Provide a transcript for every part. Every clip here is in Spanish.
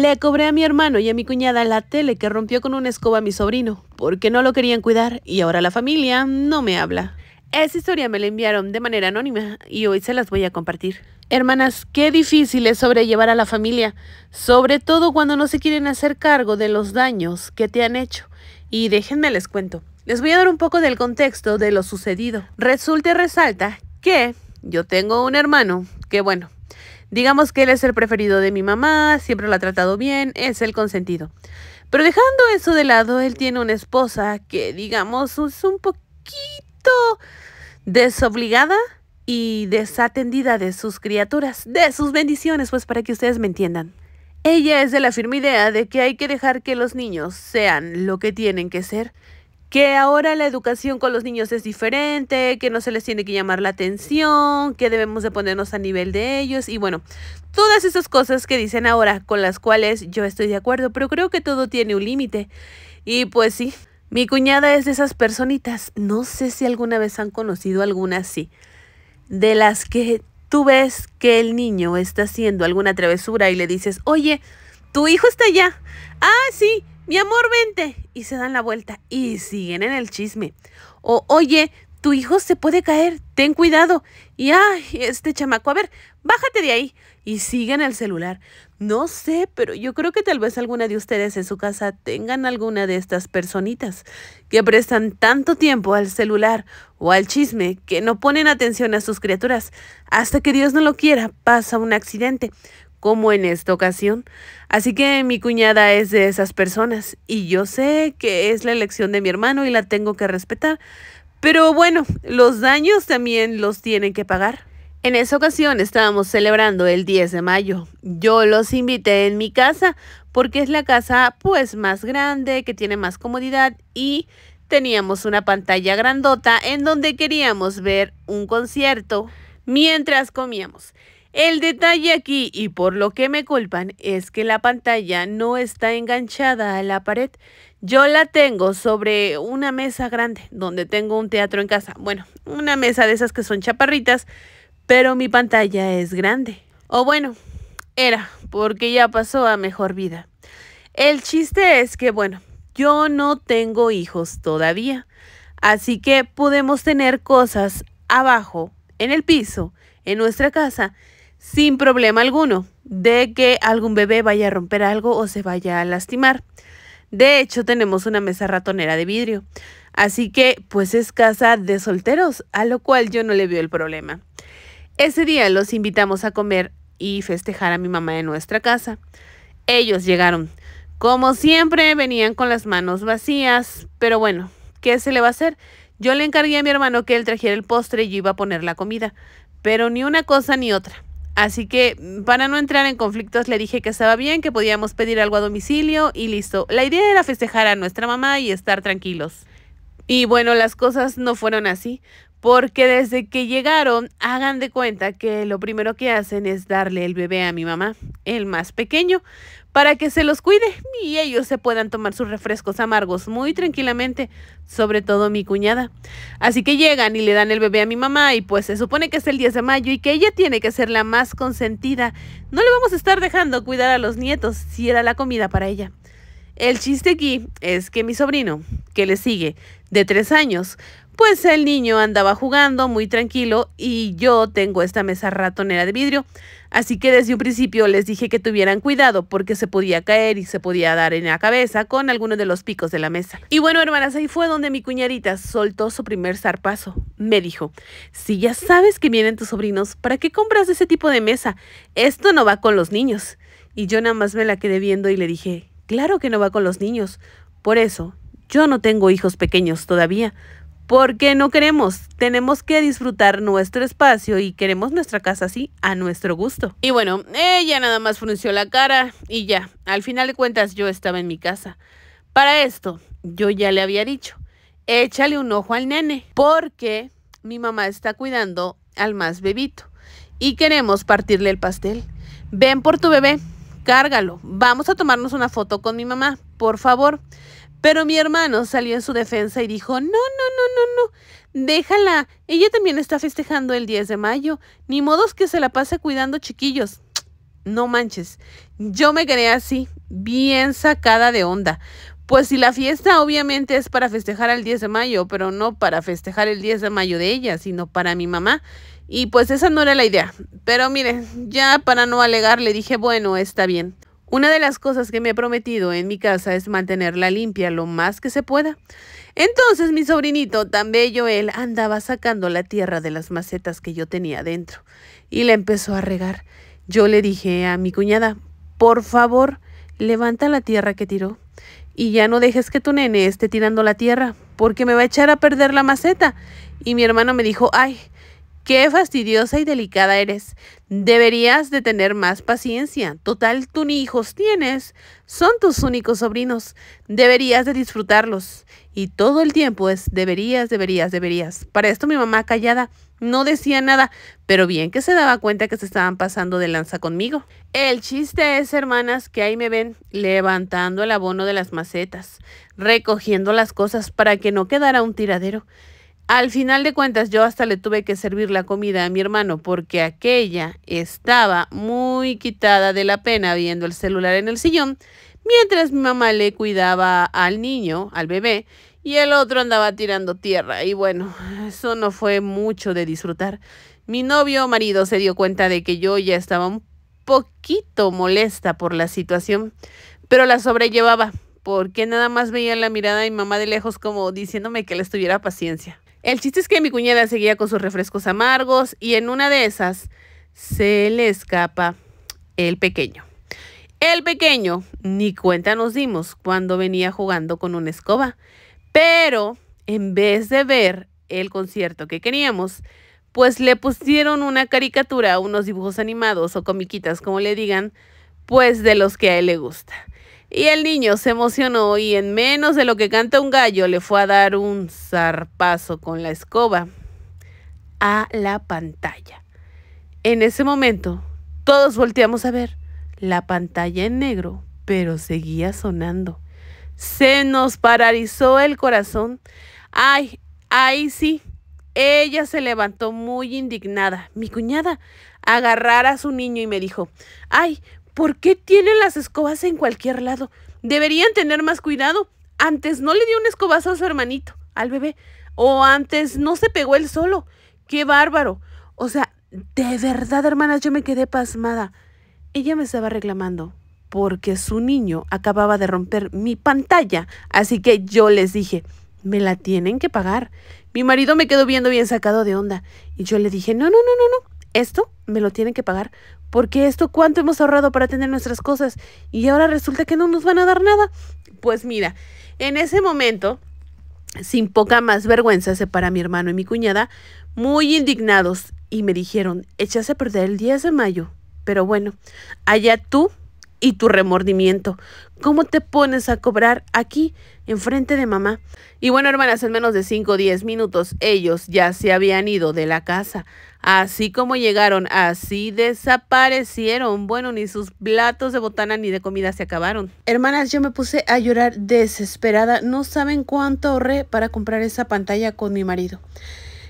Le cobré a mi hermano y a mi cuñada la tele que rompió con una escoba a mi sobrino, porque no lo querían cuidar y ahora la familia no me habla. Esa historia me la enviaron de manera anónima y hoy se las voy a compartir. Hermanas, qué difícil es sobrellevar a la familia, sobre todo cuando no se quieren hacer cargo de los daños que te han hecho. Y déjenme les cuento. Les voy a dar un poco del contexto de lo sucedido. Resulta y resalta que yo tengo un hermano que, bueno, Digamos que él es el preferido de mi mamá, siempre lo ha tratado bien, es el consentido. Pero dejando eso de lado, él tiene una esposa que, digamos, es un poquito desobligada y desatendida de sus criaturas, de sus bendiciones, pues para que ustedes me entiendan. Ella es de la firme idea de que hay que dejar que los niños sean lo que tienen que ser que ahora la educación con los niños es diferente, que no se les tiene que llamar la atención, que debemos de ponernos a nivel de ellos y bueno, todas esas cosas que dicen ahora con las cuales yo estoy de acuerdo, pero creo que todo tiene un límite. Y pues sí, mi cuñada es de esas personitas, no sé si alguna vez han conocido alguna así, de las que tú ves que el niño está haciendo alguna travesura y le dices, oye, tu hijo está allá. Ah, sí mi amor, vente. Y se dan la vuelta y siguen en el chisme. O, oye, tu hijo se puede caer, ten cuidado. Y, ay, este chamaco, a ver, bájate de ahí. Y siguen el celular. No sé, pero yo creo que tal vez alguna de ustedes en su casa tengan alguna de estas personitas que prestan tanto tiempo al celular o al chisme que no ponen atención a sus criaturas. Hasta que Dios no lo quiera, pasa un accidente como en esta ocasión. Así que mi cuñada es de esas personas y yo sé que es la elección de mi hermano y la tengo que respetar. Pero bueno, los daños también los tienen que pagar. En esa ocasión estábamos celebrando el 10 de mayo. Yo los invité en mi casa porque es la casa pues más grande, que tiene más comodidad y teníamos una pantalla grandota en donde queríamos ver un concierto mientras comíamos. El detalle aquí, y por lo que me culpan, es que la pantalla no está enganchada a la pared. Yo la tengo sobre una mesa grande, donde tengo un teatro en casa. Bueno, una mesa de esas que son chaparritas, pero mi pantalla es grande. O bueno, era, porque ya pasó a mejor vida. El chiste es que, bueno, yo no tengo hijos todavía, así que podemos tener cosas abajo, en el piso, en nuestra casa, sin problema alguno de que algún bebé vaya a romper algo o se vaya a lastimar. De hecho, tenemos una mesa ratonera de vidrio. Así que, pues es casa de solteros, a lo cual yo no le veo el problema. Ese día los invitamos a comer y festejar a mi mamá en nuestra casa. Ellos llegaron. Como siempre, venían con las manos vacías, pero bueno, ¿qué se le va a hacer? Yo le encargué a mi hermano que él trajera el postre y yo iba a poner la comida, pero ni una cosa ni otra. Así que mm, para no entrar en conflictos le dije que estaba bien, que podíamos pedir algo a domicilio y listo. La idea era festejar a nuestra mamá y estar tranquilos. Y bueno, las cosas no fueron así porque desde que llegaron, hagan de cuenta que lo primero que hacen es darle el bebé a mi mamá, el más pequeño, para que se los cuide y ellos se puedan tomar sus refrescos amargos muy tranquilamente, sobre todo mi cuñada. Así que llegan y le dan el bebé a mi mamá y pues se supone que es el 10 de mayo y que ella tiene que ser la más consentida. No le vamos a estar dejando cuidar a los nietos si era la comida para ella. El chiste aquí es que mi sobrino, que le sigue, de tres años, pues el niño andaba jugando muy tranquilo y yo tengo esta mesa ratonera de vidrio, así que desde un principio les dije que tuvieran cuidado porque se podía caer y se podía dar en la cabeza con alguno de los picos de la mesa. Y bueno, hermanas, ahí fue donde mi cuñadita soltó su primer zarpazo. Me dijo, si ya sabes que vienen tus sobrinos, ¿para qué compras ese tipo de mesa? Esto no va con los niños. Y yo nada más me la quedé viendo y le dije, claro que no va con los niños. Por eso, yo no tengo hijos pequeños todavía, porque no queremos, tenemos que disfrutar nuestro espacio y queremos nuestra casa así a nuestro gusto. Y bueno, ella nada más frunció la cara y ya, al final de cuentas yo estaba en mi casa. Para esto, yo ya le había dicho, échale un ojo al nene, porque mi mamá está cuidando al más bebito y queremos partirle el pastel. Ven por tu bebé, cárgalo, vamos a tomarnos una foto con mi mamá, por favor. Pero mi hermano salió en su defensa y dijo, no, no, no, no, no, déjala, ella también está festejando el 10 de mayo, ni modos que se la pase cuidando chiquillos. No manches, yo me quedé así, bien sacada de onda. Pues si la fiesta obviamente es para festejar el 10 de mayo, pero no para festejar el 10 de mayo de ella, sino para mi mamá. Y pues esa no era la idea. Pero mire, ya para no alegar le dije, bueno, está bien. Una de las cosas que me he prometido en mi casa es mantenerla limpia lo más que se pueda. Entonces mi sobrinito, tan bello él, andaba sacando la tierra de las macetas que yo tenía dentro y la empezó a regar. Yo le dije a mi cuñada, por favor, levanta la tierra que tiró y ya no dejes que tu nene esté tirando la tierra porque me va a echar a perder la maceta. Y mi hermano me dijo, ay, Qué fastidiosa y delicada eres. Deberías de tener más paciencia. Total, tú ni hijos tienes. Son tus únicos sobrinos. Deberías de disfrutarlos. Y todo el tiempo es deberías, deberías, deberías. Para esto mi mamá callada no decía nada, pero bien que se daba cuenta que se estaban pasando de lanza conmigo. El chiste es, hermanas, que ahí me ven levantando el abono de las macetas, recogiendo las cosas para que no quedara un tiradero. Al final de cuentas, yo hasta le tuve que servir la comida a mi hermano porque aquella estaba muy quitada de la pena viendo el celular en el sillón, mientras mi mamá le cuidaba al niño, al bebé, y el otro andaba tirando tierra. Y bueno, eso no fue mucho de disfrutar. Mi novio marido se dio cuenta de que yo ya estaba un poquito molesta por la situación, pero la sobrellevaba porque nada más veía la mirada de mi mamá de lejos como diciéndome que le tuviera paciencia. El chiste es que mi cuñada seguía con sus refrescos amargos y en una de esas se le escapa el pequeño. El pequeño, ni cuenta nos dimos cuando venía jugando con una escoba, pero en vez de ver el concierto que queríamos, pues le pusieron una caricatura, unos dibujos animados o comiquitas, como le digan, pues de los que a él le gusta. Y el niño se emocionó y en menos de lo que canta un gallo le fue a dar un zarpazo con la escoba a la pantalla. En ese momento, todos volteamos a ver la pantalla en negro, pero seguía sonando. Se nos paralizó el corazón. Ay, ay, sí. Ella se levantó muy indignada. Mi cuñada agarrara a su niño y me dijo, ay, ¿Por qué tienen las escobas en cualquier lado? Deberían tener más cuidado. Antes no le dio un escobazo a su hermanito, al bebé. O antes no se pegó él solo. ¡Qué bárbaro! O sea, de verdad, hermanas, yo me quedé pasmada. Ella me estaba reclamando porque su niño acababa de romper mi pantalla. Así que yo les dije, me la tienen que pagar. Mi marido me quedó viendo bien sacado de onda. Y yo le dije, no, no, no, no, no. Esto me lo tienen que pagar porque esto cuánto hemos ahorrado para tener nuestras cosas y ahora resulta que no nos van a dar nada. Pues mira, en ese momento, sin poca más vergüenza, se para mi hermano y mi cuñada, muy indignados, y me dijeron, echase a perder el 10 de mayo. Pero bueno, allá tú y tu remordimiento. ¿Cómo te pones a cobrar aquí, enfrente de mamá? Y bueno, hermanas, en menos de 5 o 10 minutos ellos ya se habían ido de la casa. Así como llegaron, así desaparecieron. Bueno, ni sus platos de botana ni de comida se acabaron. Hermanas, yo me puse a llorar desesperada. No saben cuánto ahorré para comprar esa pantalla con mi marido.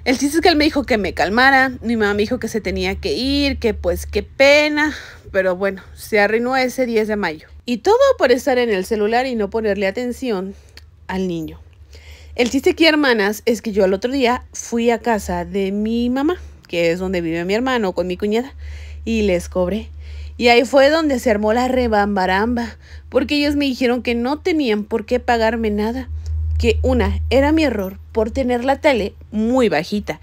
El chiste es que él me dijo que me calmara, mi mamá me dijo que se tenía que ir, que pues qué pena, pero bueno, se arruinó ese 10 de mayo. Y todo por estar en el celular y no ponerle atención al niño. El chiste aquí, hermanas, es que yo al otro día fui a casa de mi mamá que es donde vive mi hermano con mi cuñada, y les cobré. Y ahí fue donde se armó la rebambaramba, porque ellos me dijeron que no tenían por qué pagarme nada, que una era mi error por tener la tele muy bajita,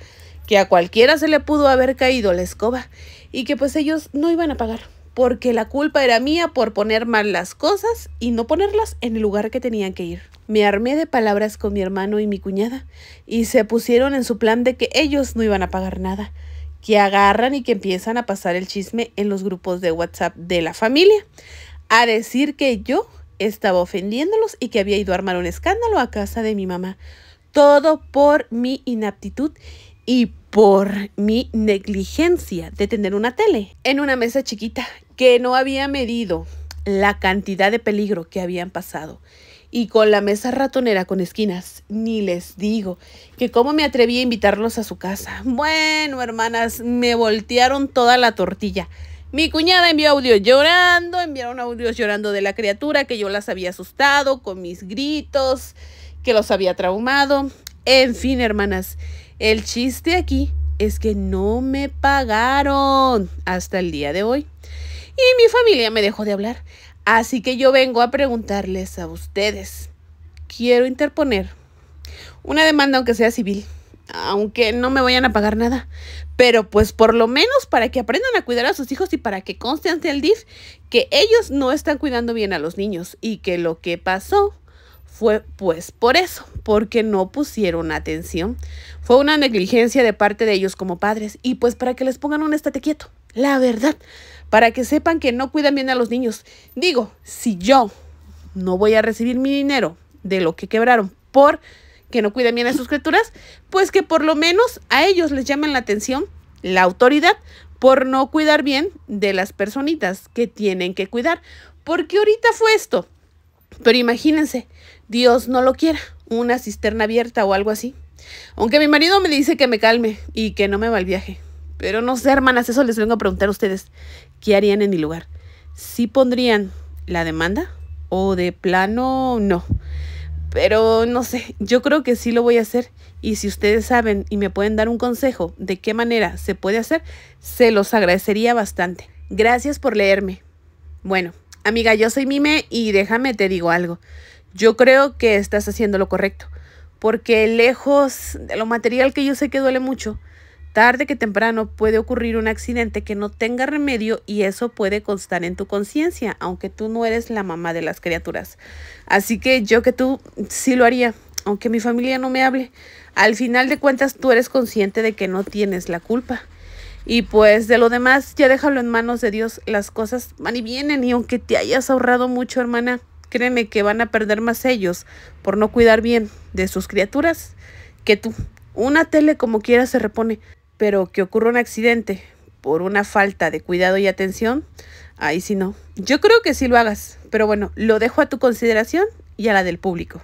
que a cualquiera se le pudo haber caído la escoba y que pues ellos no iban a pagar porque la culpa era mía por poner mal las cosas y no ponerlas en el lugar que tenían que ir. Me armé de palabras con mi hermano y mi cuñada y se pusieron en su plan de que ellos no iban a pagar nada, que agarran y que empiezan a pasar el chisme en los grupos de WhatsApp de la familia, a decir que yo estaba ofendiéndolos y que había ido a armar un escándalo a casa de mi mamá. Todo por mi inaptitud y por mi negligencia de tener una tele en una mesa chiquita que no había medido la cantidad de peligro que habían pasado. Y con la mesa ratonera con esquinas, ni les digo que cómo me atreví a invitarlos a su casa. Bueno, hermanas, me voltearon toda la tortilla. Mi cuñada envió audio llorando, enviaron audios llorando de la criatura que yo las había asustado con mis gritos, que los había traumado. En fin, hermanas, el chiste aquí es que no me pagaron hasta el día de hoy. Y mi familia me dejó de hablar. Así que yo vengo a preguntarles a ustedes. Quiero interponer una demanda aunque sea civil, aunque no me vayan a pagar nada, pero pues por lo menos para que aprendan a cuidar a sus hijos y para que conste ante el DIF que ellos no están cuidando bien a los niños y que lo que pasó fue pues por eso, porque no pusieron atención. Fue una negligencia de parte de ellos como padres y pues para que les pongan un estate quieto, la verdad, para que sepan que no cuidan bien a los niños. Digo, si yo no voy a recibir mi dinero de lo que quebraron por que no cuidan bien a sus criaturas, pues que por lo menos a ellos les llamen la atención la autoridad por no cuidar bien de las personitas que tienen que cuidar. Porque ahorita fue esto. Pero imagínense, Dios no lo quiera, una cisterna abierta o algo así. Aunque mi marido me dice que me calme y que no me va el viaje. Pero no sé, hermanas, eso les vengo a preguntar a ustedes. ¿Qué harían en mi lugar? ¿Sí pondrían la demanda? ¿O de plano no? Pero no sé, yo creo que sí lo voy a hacer. Y si ustedes saben y me pueden dar un consejo de qué manera se puede hacer, se los agradecería bastante. Gracias por leerme. Bueno, amiga, yo soy Mime y déjame te digo algo yo creo que estás haciendo lo correcto, porque lejos de lo material que yo sé que duele mucho, tarde que temprano puede ocurrir un accidente que no tenga remedio y eso puede constar en tu conciencia, aunque tú no eres la mamá de las criaturas. Así que yo que tú sí lo haría, aunque mi familia no me hable. Al final de cuentas tú eres consciente de que no tienes la culpa. Y pues de lo demás ya déjalo en manos de Dios. Las cosas van y vienen y aunque te hayas ahorrado mucho, hermana, créeme que van a perder más ellos por no cuidar bien de sus criaturas que tú. Una tele como quiera se repone, pero que ocurra un accidente por una falta de cuidado y atención, ahí sí no. Yo creo que sí lo hagas, pero bueno, lo dejo a tu consideración y a la del público.